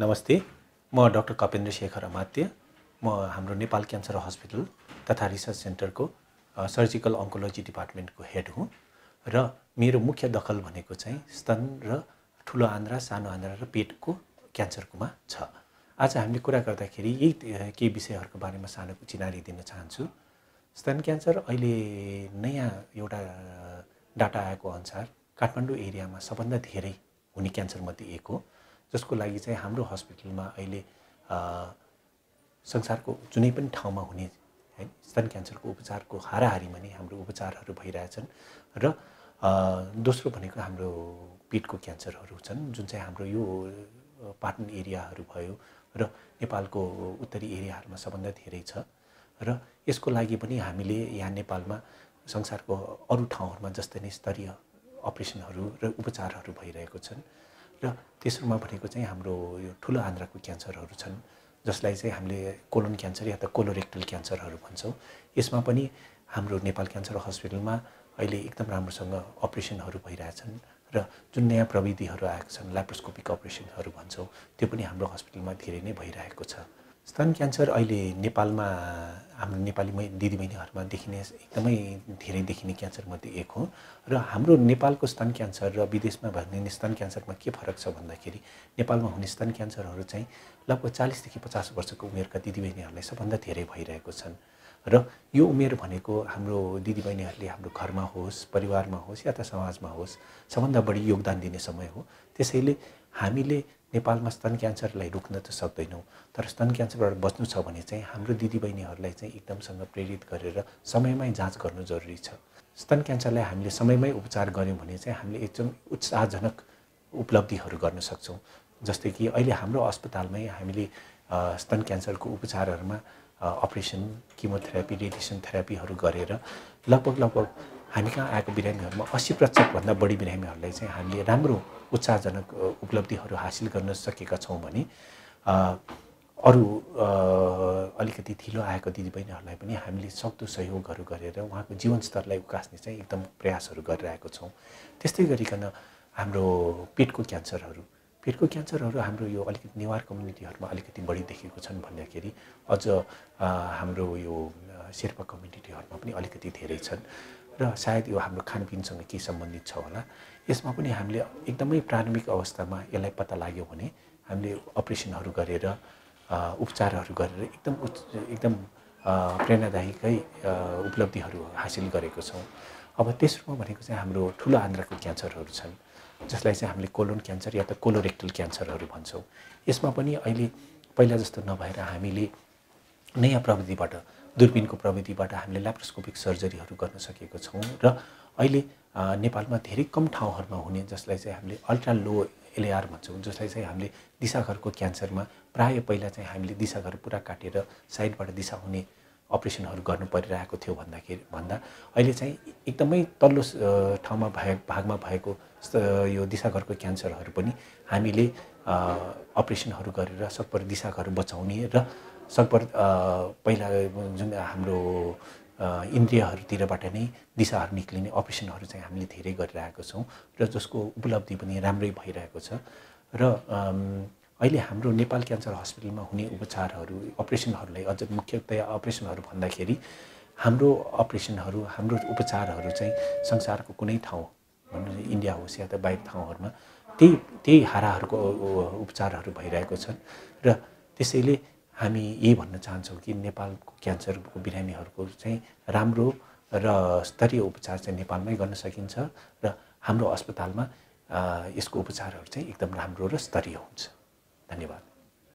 नमस्ते म डक्टर कपेन्द्र शेखर अमात्य म हाम्रो नेपाल क्यान्सर हस्पिटल तथा रिसर्च सेन्टरको सर्जिकल अङ्कोलोजी डिपार्टमेन्टको हेड हुँ र मेरो मुख्य दखल भनेको चाहिँ स्तन र ठुलो आन्द्रा सानो आन्द्रा र पेटको क्यान्सरकोमा छ आज हामीले कुरा गर्दाखेरि यही केही विषयहरूको बारेमा सानो चिनारी दिन चाहन्छु स्तन क्यान्सर अहिले नयाँ एउटा डाटा आएको अनुसार काठमाडौँ एरियामा सबभन्दा धेरै हुने क्यान्सरमध्ये एक हो जसको लागि चाहिँ हाम्रो हस्पिटलमा अहिले संसारको जुनै पनि ठाउँमा हुने है स्तन क्यान्सरको उपचारको हाराहारीमा नै हाम्रो उपचारहरू भइरहेछन् र दोस्रो भनेको हाम्रो पेटको क्यान्सरहरू छन् जुन चाहिँ हाम्रो यो पाटन एरियाहरू भयो र नेपालको उत्तरी एरियाहरूमा सबभन्दा धेरै छ र यसको लागि पनि हामीले यहाँ नेपालमा संसारको अरू ठाउँहरूमा जस्तै नै स्तरीय अपरेसनहरू र उपचारहरू भइरहेको छन् र तेस्रोमा भनेको चाहिँ हाम्रो यो ठुलो आन्द्राको क्यान्सरहरू छन् जसलाई चाहिँ हामीले कोलोन क्यान्सर या त कोलोरेक्टल क्यान्सरहरू भन्छौँ यसमा पनि हाम्रो नेपाल क्यान्सर हस्पिटलमा अहिले एकदम राम्रोसँग अपरेसनहरू भइरहेछन् र जुन नयाँ प्रविधिहरू आएका छन् ल्याप्रोस्कोपिक अपरेसनहरू भन्छौँ त्यो पनि हाम्रो हस्पिटलमा धेरै नै भइरहेको छ स्तन क्यान्सर अहिले नेपालमा हाम्रो नेपाली मै देखिने एकदमै धेरै देखिने क्यान्सरमध्ये एक हो र हाम्रो नेपालको स्तन क्यान्सर र विदेशमा भन्ने स्तन क्यान्सरमा के फरक छ भन्दाखेरि नेपालमा हुने स्तन क्यान्सरहरू चाहिँ लगभग चालिसदेखि पचास वर्षको उमेरका दिदीबहिनीहरूलाई सबभन्दा धेरै भइरहेको छन् र यो उमेर भनेको हाम्रो दिदीबहिनीहरूले हाम्रो घरमा होस् परिवारमा होस् या त समाजमा होस् सबभन्दा बढी योगदान दिने समय हो त्यसैले हामीले नेपालमा स्तन क्यान्सरलाई रोक्न त सक्दैनौँ तर स्तन क्यान्सरबाट बच्नु छ भने चाहिँ हाम्रो दिदीबहिनीहरूलाई चाहिँ एकदमसँग प्रेरित गरेर समयमै जाँच गर्नु जरुरी छ स्तन क्यान्सरलाई हामीले समयमै उपचार गऱ्यौँ भने चाहिँ हामीले एकदम उत्साहजनक उपलब्धिहरू गर्न सक्छौँ जस्तै कि अहिले हाम्रो अस्पतालमै हामीले स्तन क्यान्सरको उपचारहरूमा अपरेसन किमोथेरापी रेडिएसन थेरापीहरू गरेर लगभग लगभग हामी कहाँ आएको बिरामीहरूमा अस्सी प्रतिशतभन्दा बढी बिरामीहरूलाई चाहिँ हामीले राम्रो उत्साहजनक उपलब्धिहरू हासिल गर्न सकेका छौँ भने अरू अलिकति थिलो आएको दिदीबहिनीहरूलाई पनि हामीले सक्दो सहयोगहरू गरेर उहाँको जीवनस्तरलाई उकास्ने चाहिँ एकदम प्रयासहरू गरिरहेको छौँ त्यस्तै गरिकन हाम्रो पेटको क्यान्सरहरू पेटको क्यान्सरहरू हाम्रो यो अलिकति नेवार कम्युनिटीहरूमा अलिकति बढी देखेको छन् भन्दाखेरि अझ हाम्रो यो शेर्पा कम्युनिटीहरूमा पनि अलिकति धेरै छन् र सायद यो हाम्रो खानपिनसँग के सम्बन्धित छ होला यसमा पनि हामीले एकदमै प्रारम्भिक अवस्थामा यसलाई पत्ता लाग्यो भने हामीले अपरेसनहरू गरेर उपचारहरू गरेर एकदम उच्च एकदम प्रेरणादायीकै उपलब्धिहरू हासिल गरेको छौँ अब तेस्रोमा भनेको चाहिँ हाम्रो ठुलो आन्द्राको क्यान्सरहरू छन् जसलाई चाहिँ हामीले कोलोन क्यान्सर या त कोलोरेक्टल क्यान्सरहरू भन्छौँ यसमा पनि अहिले पहिला जस्तो नभएर हामीले नयाँ प्रविधिबाट दुर्बिनको प्रविधिबाट हामीले ल्याप्रोस्कोपिक सर्जरीहरू गर्न सकेको छौँ र अहिले नेपालमा धेरै कम ठाउँहरूमा हुने जसलाई चाहिँ हामीले अल्ट्रा लो एलएआर भन्छौँ जसलाई चाहिँ हामीले दिशाघरको क्यान्सरमा प्रायः पहिला चाहिँ हामीले दिशाघर पुरा काटेर साइडबाट दिशा हुने अपरेसनहरू गर्नु परिरहेको थियो भन्दाखेरि भन्दा अहिले चाहिँ एकदमै तल्लो ठाउँमा भए भागमा भएको यो दिशाघरको क्यान्सरहरू पनि हामीले अपरेसनहरू गरेर सबै दिशाघर बचाउने र सकभर पहिला जुन हाम्रो इन्द्रियहरूतिरबाट नै दिशाहरू निक्लिने अपरेसनहरू चाहिँ हामीले धेरै गरिरहेको छौँ र जसको उपलब्धि पनि राम्रै भइरहेको छ र अहिले हाम्रो नेपाल क्यान्सर हस्पिटलमा हुने उपचारहरू अपरेसनहरूलाई अझ मुख्यतया अपरेसनहरू भन्दाखेरि हाम्रो अपरेसनहरू हाम्रो उपचारहरू चाहिँ संसारको कुनै ठाउँ भन्नु इन्डिया होस् या त बाहिर ठाउँहरूमा त्यही त्यही हाराहरूको उपचारहरू भइरहेको छन् र त्यसैले हामी यही भन्न चाहन्छौँ कि नेपालको क्यान्सरको बिरामीहरूको चाहिँ राम्रो र स्तरीय उपचार चाहिँ नेपालमै गर्न सकिन्छ र हाम्रो अस्पतालमा यसको उपचारहरू चाहिँ एकदम राम्रो र स्तरीय हुन्छ धन्यवाद